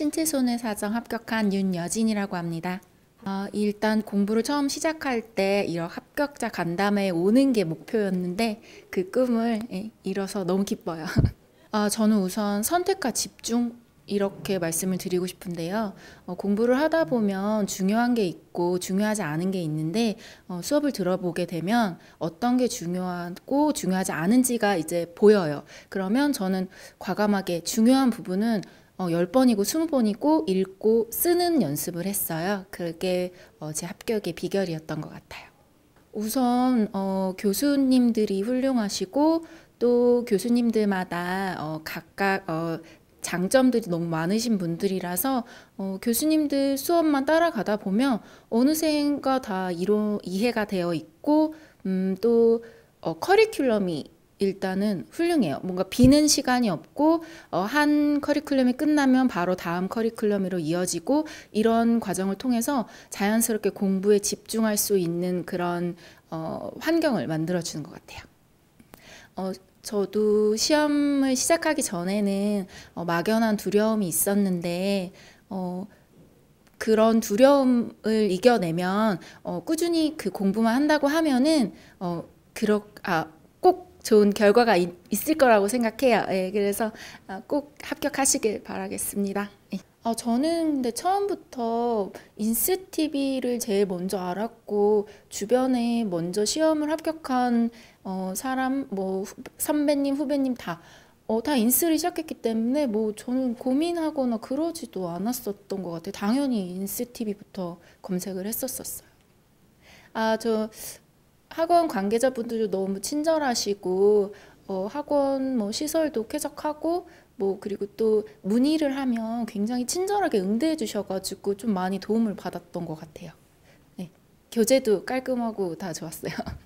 신체 손해 사정 합격한 윤여진이라고 합니다. 어, 일단 공부를 처음 시작할 때 이런 합격자 간담회 오는 게 목표였는데 그 꿈을 예, 이뤄서 너무 기뻐요. 어, 저는 우선 선택과 집중 이렇게 말씀을 드리고 싶은데요. 어, 공부를 하다 보면 중요한 게 있고 중요하지 않은 게 있는데 어, 수업을 들어보게 되면 어떤 게 중요하고 중요하지 않은지가 이제 보여요. 그러면 저는 과감하게 중요한 부분은 어, 10번이고 20번이고 읽고 쓰는 연습을 했어요. 그게 어, 제 합격의 비결이었던 것 같아요. 우선 어, 교수님들이 훌륭하시고 또 교수님들마다 어, 각각 어, 장점들이 너무 많으신 분들이라서 어, 교수님들 수업만 따라가다 보면 어느샌가 다 이로, 이해가 되어 있고 음, 또 어, 커리큘럼이 일단은 훌륭해요. 뭔가 비는 시간이 없고 어, 한 커리큘럼이 끝나면 바로 다음 커리큘럼으로 이어지고 이런 과정을 통해서 자연스럽게 공부에 집중할 수 있는 그런 어, 환경을 만들어 주는 것 같아요. 어, 저도 시험을 시작하기 전에는 어, 막연한 두려움이 있었는데 어, 그런 두려움을 이겨내면 어, 꾸준히 그 공부만 한다고 하면은 어, 그렇 아꼭 좋은 결과가 있, 을 거라고 생각해요. 예, 그래서 어, 꼭 합격하시길 바라겠습니다. 예. 아, 저는 근데 처음부터 인스TV를 제일 먼저 알았고 주변에 먼저 시험을 합격한 어, 사람 뭐 후, 선배님 후배님 다 어, 다 인스를 시작했기 때문에 뭐 저는 고민하거나 그러지도 않았었던 것 같아요. 당연히 인스 TV부터 검색을 했었었어요. 아, 저 학원 관계자분들도 너무 친절하시고 어, 학원 뭐 시설도 쾌적하고 뭐 그리고 또 문의를 하면 굉장히 친절하게 응대해 주셔가지고 좀 많이 도움을 받았던 것 같아요. 네, 교재도 깔끔하고 다 좋았어요.